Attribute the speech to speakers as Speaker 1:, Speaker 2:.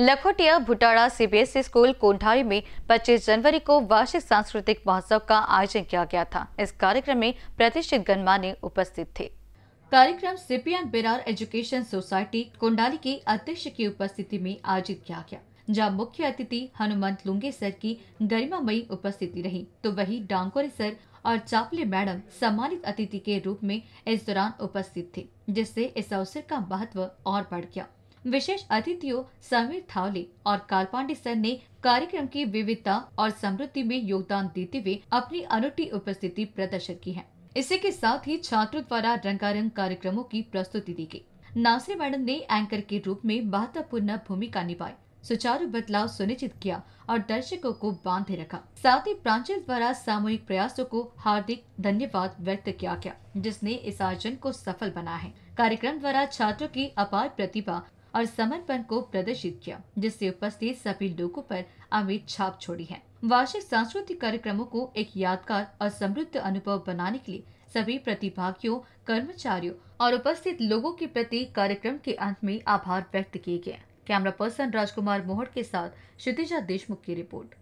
Speaker 1: Lakhotia Bhutada CBSE e school Kothari में 25 जनवरी को वार्षिक सांस्कृतिक महोत्सव का आयोजन किया गया था इस कार्यक्रम में प्रतिष्ठित गणमान्य उपस्थित थे कार्यक्रम सीपीएम बिरार एजुकेशन सोसाइटी कोंडाली के अध्यक्ष की उपस्थिति में आयोजित किया गया जहां मुख्य अतिथि हनुमंत लुंगे सर की गरिमामयी उपस्थिति रही तो वही डांकोरे सर और चापले मैडम सम्मानित अतिथि के रूप में इस दौरान उपस्थित थे जिससे इस अवसर का महत्व और बढ़ गया विशेष अतिथियों समीर थावले और कालपांडे सर ने कार्यक्रम की विविधता और समृद्धि में योगदान देते हुए अपनी अनूठी उपस्थिति प्रदर्शित की है इसी के साथ ही छात्रों द्वारा रंगारंग कार्यक्रमों की प्रस्तुति दी गई नासरी मैडम ने एंकर के रूप में महत्वपूर्ण भूमिका निभाई सुचारू बदलाव सुनिश्चित किया और दर्शकों को बांधे रखा साथ ही प्रांचल द्वारा सामूहिक प्रयासों को हार्दिक धन्यवाद व्यक्त किया गया जिसने इस आयोजन को सफल बनाया है कार्यक्रम द्वारा छात्रों की अपार प्रतिभा और समर्पण को प्रदर्शित किया जिससे उपस्थित सभी लोगों पर अमित छाप छोड़ी है वार्षिक सांस्कृतिक कार्यक्रमों को एक यादगार और समृद्ध अनुभव बनाने के लिए सभी प्रतिभागियों कर्मचारियों और उपस्थित लोगों के प्रति कार्यक्रम के अंत में आभार व्यक्त किए गए कैमरा पर्सन राजकुमार मोहट के साथ क्षितिजा देशमुख की रिपोर्ट